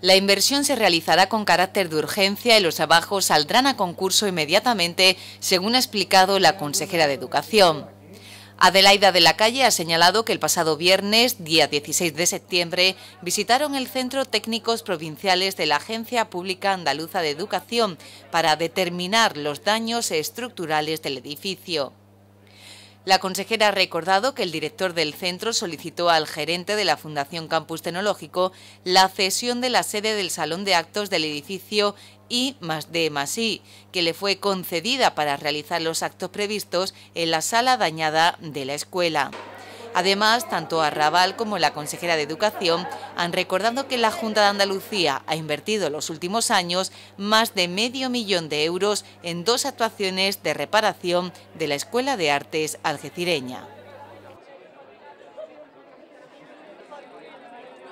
La inversión se realizará con carácter de urgencia y los trabajos saldrán a concurso inmediatamente, según ha explicado la consejera de Educación. Adelaida de la Calle ha señalado que el pasado viernes, día 16 de septiembre, visitaron el Centro Técnicos Provinciales de la Agencia Pública Andaluza de Educación para determinar los daños estructurales del edificio. La consejera ha recordado que el director del centro solicitó al gerente de la Fundación Campus Tecnológico la cesión de la sede del Salón de Actos del edificio I más D más I, que le fue concedida para realizar los actos previstos en la sala dañada de la escuela. Además, tanto Arrabal como la consejera de Educación han recordado que la Junta de Andalucía ha invertido en los últimos años más de medio millón de euros en dos actuaciones de reparación de la Escuela de Artes algecireña.